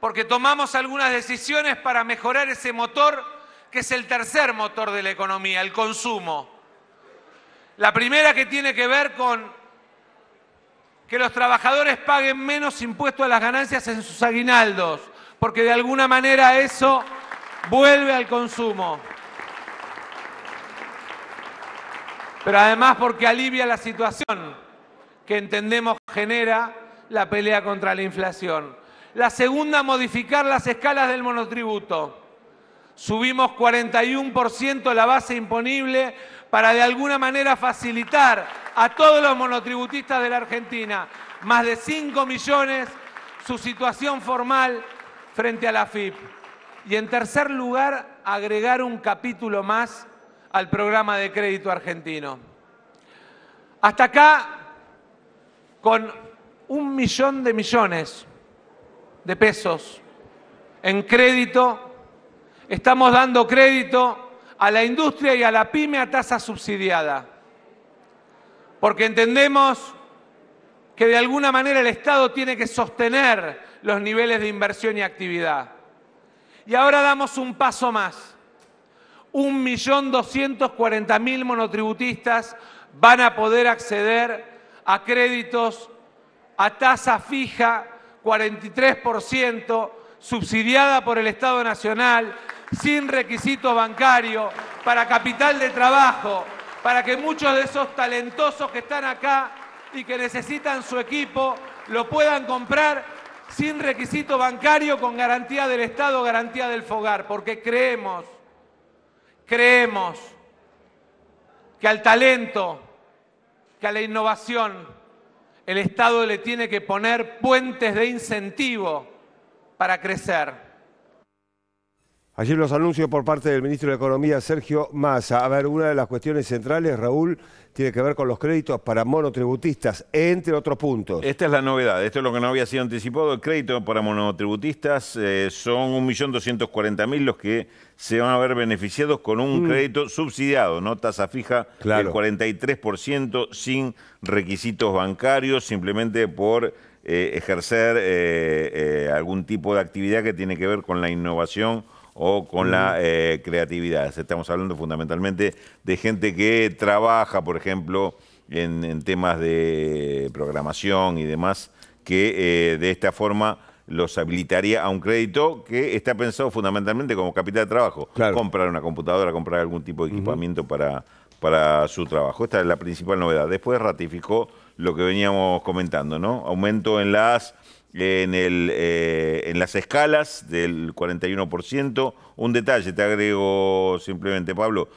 porque tomamos algunas decisiones para mejorar ese motor que es el tercer motor de la economía, el consumo. La primera que tiene que ver con que los trabajadores paguen menos impuestos a las ganancias en sus aguinaldos, porque de alguna manera eso vuelve al consumo. Pero además porque alivia la situación que entendemos genera la pelea contra la inflación. La segunda, modificar las escalas del monotributo. Subimos 41% la base imponible para de alguna manera facilitar a todos los monotributistas de la Argentina, más de 5 millones, su situación formal frente a la FIP. Y en tercer lugar, agregar un capítulo más al programa de crédito argentino. Hasta acá, con un millón de millones de pesos en crédito. Estamos dando crédito a la industria y a la pyme a tasa subsidiada. Porque entendemos que de alguna manera el Estado tiene que sostener los niveles de inversión y actividad. Y ahora damos un paso más. 1.240.000 monotributistas van a poder acceder a créditos a tasa fija 43%, subsidiada por el Estado Nacional, sin requisito bancario, para capital de trabajo, para que muchos de esos talentosos que están acá y que necesitan su equipo lo puedan comprar sin requisito bancario, con garantía del Estado, garantía del Fogar, porque creemos, creemos que al talento, que a la innovación, el Estado le tiene que poner puentes de incentivo para crecer. Ayer los anuncios por parte del ministro de Economía, Sergio Massa. A ver, una de las cuestiones centrales, Raúl, tiene que ver con los créditos para monotributistas, entre otros puntos. Esta es la novedad, esto es lo que no había sido anticipado. El crédito para monotributistas eh, son 1.240.000 los que se van a ver beneficiados con un mm. crédito subsidiado, ¿no? Tasa fija del 43% sin requisitos bancarios, simplemente por eh, ejercer eh, algún tipo de actividad que tiene que ver con la innovación o con la eh, creatividad. Estamos hablando fundamentalmente de gente que trabaja, por ejemplo, en, temas de programación y demás, que eh, de esta forma los habilitaría a un crédito que está pensado fundamentalmente como capital de trabajo. Comprar una computadora, comprar algún tipo de equipamiento para, para su trabajo. Esta es la principal novedad. Después ratificó lo que veníamos comentando, ¿no? Aumento en las eh, en, las escalas del 41%. Un detalle, te agrego simplemente, Pablo,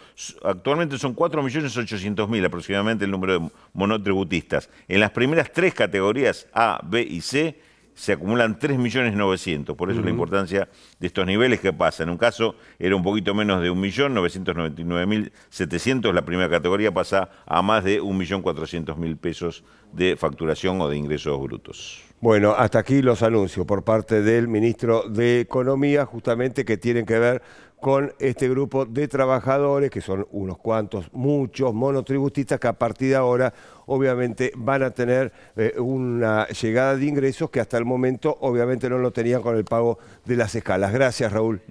actualmente son 4.800.000 aproximadamente el número de monotributistas. En las primeras tres categorías, A, B y C, se acumulan 3.900.000, por eso la importancia de estos niveles que pasa. En un caso era un poquito menos de 1.999.700, la primera categoría pasa a más de 1.400.000 pesos de facturación o de ingresos brutos. Bueno, hasta aquí los anuncios por parte del ministro de Economía, justamente que tienen que ver con este grupo de trabajadores, que son unos cuantos, muchos monotributistas, que a partir de ahora obviamente van a tener eh, una llegada de ingresos que hasta el momento obviamente no lo tenían con el pago de las escalas. Gracias, Raúl.